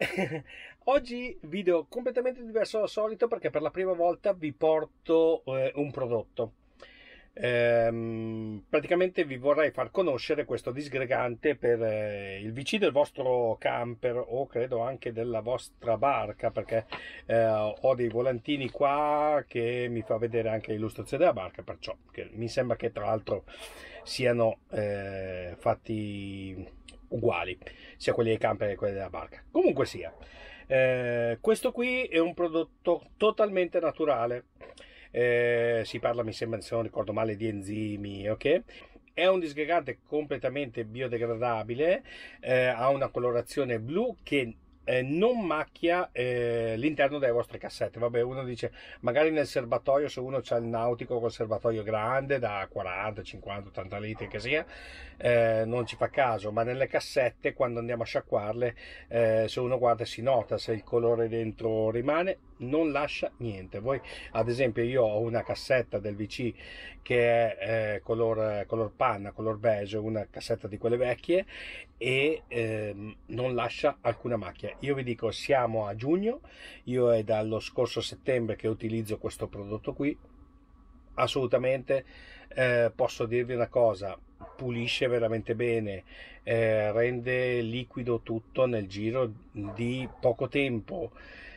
Oggi video completamente diverso dal solito perché per la prima volta vi porto eh, un prodotto. Ehm, praticamente vi vorrei far conoscere questo disgregante per eh, il VC del vostro camper o credo anche della vostra barca perché eh, ho dei volantini qua che mi fa vedere anche l'illustrazione della barca perciò mi sembra che tra l'altro siano eh, fatti uguali, sia quelli dei camper che quelli della barca. Comunque sia, eh, questo qui è un prodotto totalmente naturale. Eh, si parla, mi sembra, se non ricordo male, di enzimi, ok? È un disgregante completamente biodegradabile, eh, ha una colorazione blu che eh, non macchia eh, l'interno delle vostre cassette. Vabbè, uno dice magari nel serbatoio, se uno ha il nautico col serbatoio grande da 40, 50, 80 litri che sia, eh, non ci fa caso, ma nelle cassette quando andiamo a sciacquarle, eh, se uno guarda si nota se il colore dentro rimane non lascia niente. Voi, ad esempio, io ho una cassetta del VC che è eh, color, color, panna, color beige, una cassetta di quelle vecchie e eh, non lascia alcuna macchia. Io vi dico, siamo a giugno, io è dallo scorso settembre che utilizzo questo prodotto qui. Assolutamente eh, posso dirvi una cosa, pulisce veramente bene, eh, rende liquido tutto nel giro di poco tempo.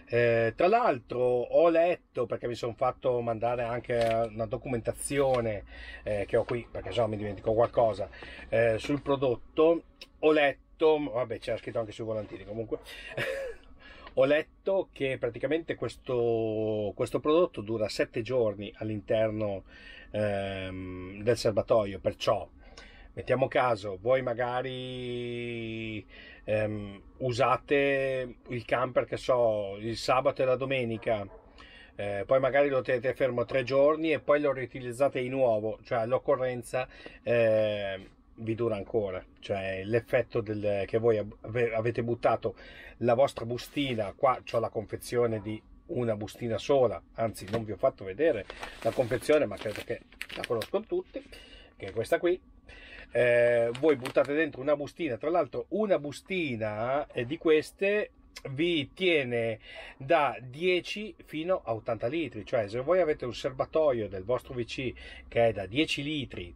Eh, tra l'altro ho letto, perché mi sono fatto mandare anche una documentazione eh, che ho qui, perché se no mi dimentico qualcosa, eh, sul prodotto, ho letto, vabbè c'era scritto anche sui volantini comunque, ho letto che praticamente questo, questo prodotto dura 7 giorni all'interno ehm, del serbatoio, perciò mettiamo caso, voi magari ehm, usate il camper che so il sabato e la domenica, eh, poi magari lo tenete fermo tre giorni e poi lo riutilizzate di nuovo, cioè all'occorrenza eh, vi dura ancora, cioè l'effetto del, che voi ave, avete buttato la vostra bustina, qua ho la confezione di una bustina sola, anzi non vi ho fatto vedere la confezione ma credo che la conoscono tutti, che è questa qui, eh, voi buttate dentro una bustina, tra l'altro una bustina eh, di queste vi tiene da 10 fino a 80 litri, cioè se voi avete un serbatoio del vostro VC che è da 10 litri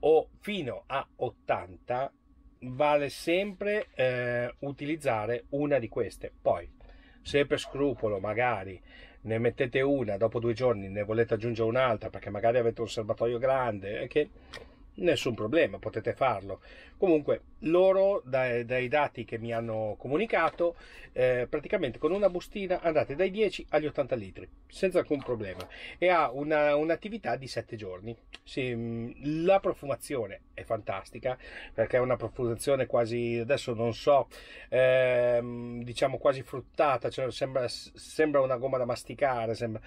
o fino a 80, vale sempre eh, utilizzare una di queste. Poi, se per scrupolo magari ne mettete una, dopo due giorni ne volete aggiungere un'altra perché magari avete un serbatoio grande, eh, che... Okay? nessun problema, potete farlo. Comunque, loro, dai, dai dati che mi hanno comunicato, eh, praticamente con una bustina andate dai 10 agli 80 litri, senza alcun problema. E ha una, un'attività di 7 giorni. Sì, mm, la profumazione è fantastica, perché è una profumazione quasi, adesso non so, ehm, diciamo quasi fruttata, cioè sembra, sembra, una gomma da masticare, sembra,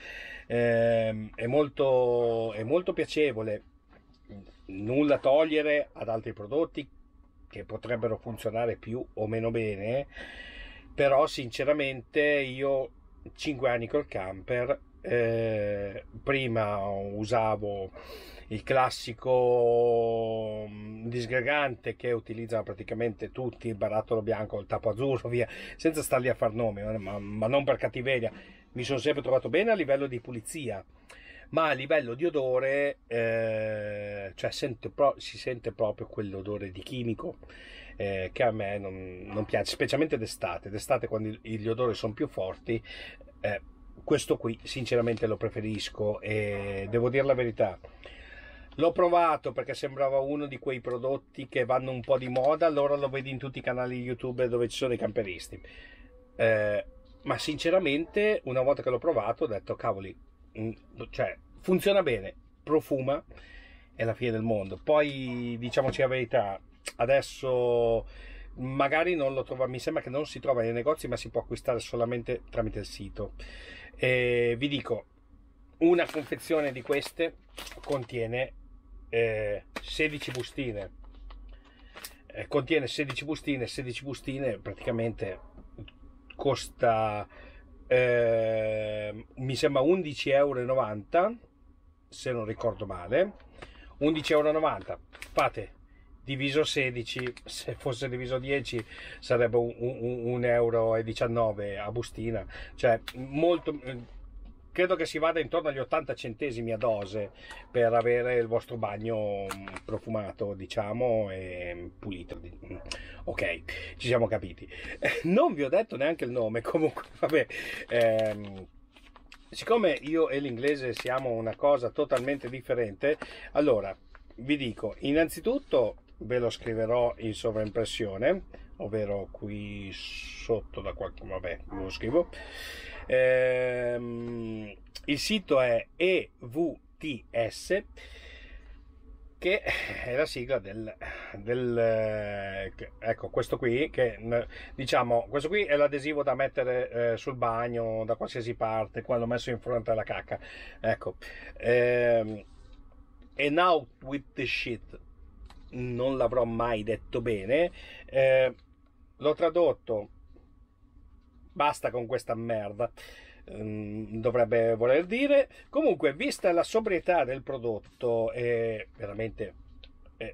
ehm, è, molto, è molto piacevole nulla togliere ad altri prodotti che potrebbero funzionare più o meno bene, però sinceramente io 5 anni col camper, eh, prima usavo il classico mm, disgregante che utilizzano praticamente tutti, il barattolo bianco, il tappo azzurro, via, senza starli a far nome, ma, ma non per cattiveria, mi sono sempre trovato bene a livello di pulizia ma a livello di odore eh, cioè sento, si sente proprio quell'odore di chimico eh, che a me non, non, piace, specialmente d'estate, d'estate quando gli odori sono più forti. Eh, questo qui sinceramente lo preferisco e devo dire la verità. L'ho provato perché sembrava uno di quei prodotti che vanno un po' di moda, allora lo vedi in tutti i canali YouTube dove ci sono i camperisti. Eh, ma sinceramente, una volta che l'ho provato, ho detto cavoli, Mm, cioè, funziona bene, profuma, è la fine del mondo. Poi diciamoci la verità, adesso magari non lo trova, mi sembra che non si trova nei negozi, ma si può acquistare solamente tramite il sito. E vi dico, una confezione di queste contiene eh, 16 bustine. Eh, contiene 16 bustine, 16 bustine praticamente costa eh, mi sembra 11,90 euro se non ricordo male 11,90 euro fate diviso 16 se fosse diviso 10 sarebbe 1,19 euro a bustina cioè molto credo che si vada intorno agli 80 centesimi a dose per avere il vostro bagno mm, profumato diciamo e pulito mm, ok ci siamo capiti non vi ho detto neanche il nome comunque vabbè ehm, siccome io e l'inglese siamo una cosa totalmente differente allora vi dico innanzitutto ve lo scriverò in sovraimpressione ovvero qui sotto da qualche vabbè lo scrivo Ehm, il sito è EVTS che è la sigla del, del, ecco questo qui che diciamo questo qui è l'adesivo da mettere eh, sul bagno da qualsiasi parte quando messo in fronte alla cacca ecco ehm, and out with the shit non l'avrò mai detto bene eh, l'ho tradotto basta con questa merda ehm, dovrebbe voler dire comunque vista la sobrietà del prodotto è veramente è,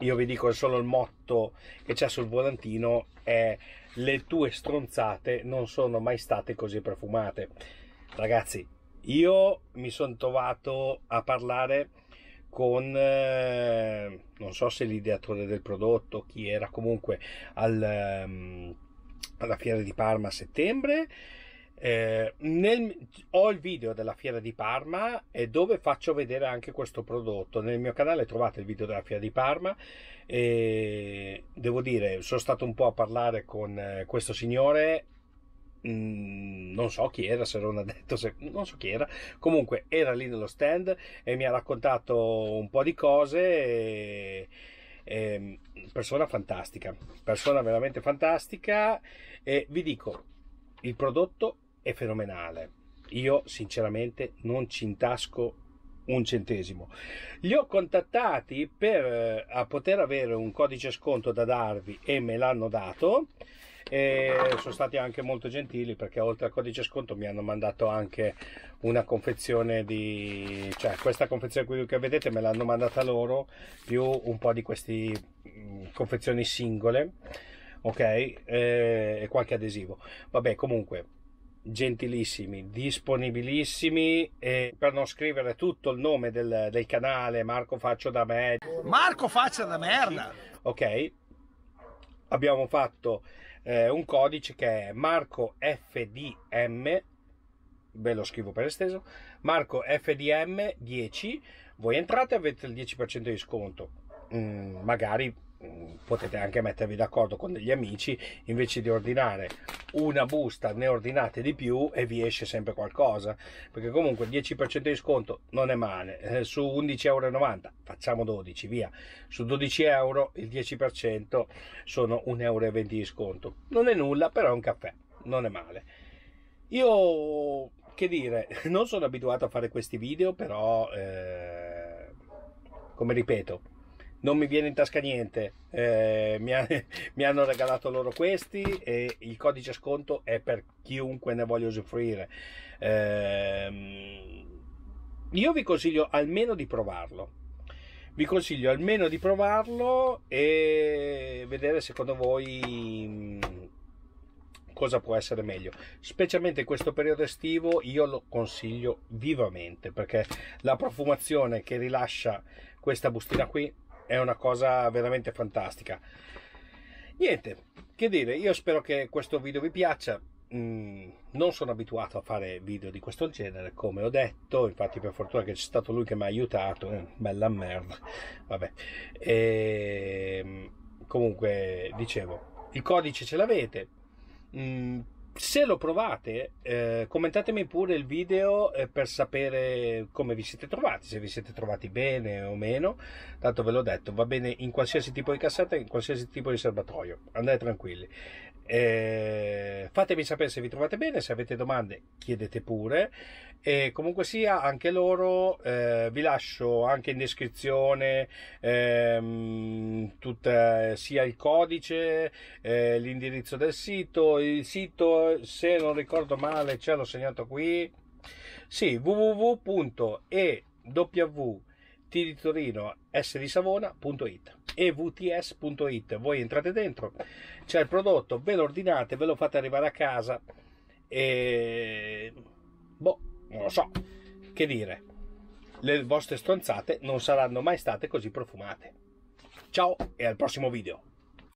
io vi dico solo il motto che c'è sul volantino è le tue stronzate non sono mai state così profumate ragazzi io mi sono trovato a parlare con eh, non so se l'ideatore del prodotto chi era comunque al eh, alla Fiera di Parma a settembre. Eh, nel, ho il video della fiera di Parma e dove faccio vedere anche questo prodotto nel mio canale trovate il video della fiera di Parma e devo dire sono stato un po' a parlare con eh, questo signore mm, non so chi era se non ha detto se, non so chi era comunque era lì nello stand e mi ha raccontato un po' di cose e, eh, persona fantastica, persona veramente fantastica e vi dico, il prodotto è fenomenale. Io sinceramente non ci intasco un centesimo. Li ho contattati per eh, poter avere un codice sconto da darvi e me l'hanno dato e sono stati anche molto gentili perché oltre al codice sconto mi hanno mandato anche una confezione di cioè questa confezione qui che vedete me l'hanno mandata loro più un po' di queste mm, confezioni singole ok e qualche adesivo vabbè comunque gentilissimi, disponibilissimi e per non scrivere tutto il nome del, del, canale Marco Faccio da me. Marco Faccia da merda! Ok, abbiamo fatto eh, un codice che è Marco FDM, ve lo scrivo per esteso, Marco FDM 10, voi entrate e avete il 10% di sconto, mm, magari potete anche mettervi d'accordo con degli amici invece di ordinare una busta ne ordinate di più e vi esce sempre qualcosa perché comunque 10% di sconto non è male eh, su 11,90 euro facciamo 12 via su 12 euro il 10% sono 1,20 euro di sconto non è nulla però è un caffè non è male io che dire non sono abituato a fare questi video però eh, come ripeto non mi viene in tasca niente, eh, mi, ha, mi, hanno regalato loro questi e il codice sconto è per chiunque ne voglia usufruire. Eh, io vi consiglio almeno di provarlo, vi consiglio almeno di provarlo e vedere secondo voi mm, cosa può essere meglio specialmente in questo periodo estivo io lo consiglio vivamente perché la profumazione che rilascia questa bustina qui è una cosa veramente fantastica niente che dire io spero che questo video vi piaccia Mm, non sono abituato a fare video di questo genere, come ho detto, infatti per fortuna che c'è stato lui che mi ha aiutato, eh, bella merda, vabbè. E, ehm, comunque, dicevo, il codice ce l'avete, mm, se lo provate, eh, commentatemi pure il video eh, per sapere come vi siete trovati, se vi siete trovati bene o meno. Tanto ve l'ho detto, va bene in qualsiasi tipo di cassetta, in qualsiasi tipo di serbatoio. Andate tranquilli. Eh, fatemi sapere se vi trovate bene, se avete domande chiedete pure. E comunque sia, anche loro eh, vi lascio anche in descrizione ehm, tutta, sia il codice, eh, l'indirizzo del sito. Il sito, se non ricordo male, ce l'ho segnato qui. Sì, www.ew di evts.it. Voi entrate dentro, c'è il prodotto, ve lo ordinate, ve lo fate arrivare a casa e... Boh, non lo so. Che dire, le vostre stronzate non saranno mai state così profumate. Ciao e al prossimo video.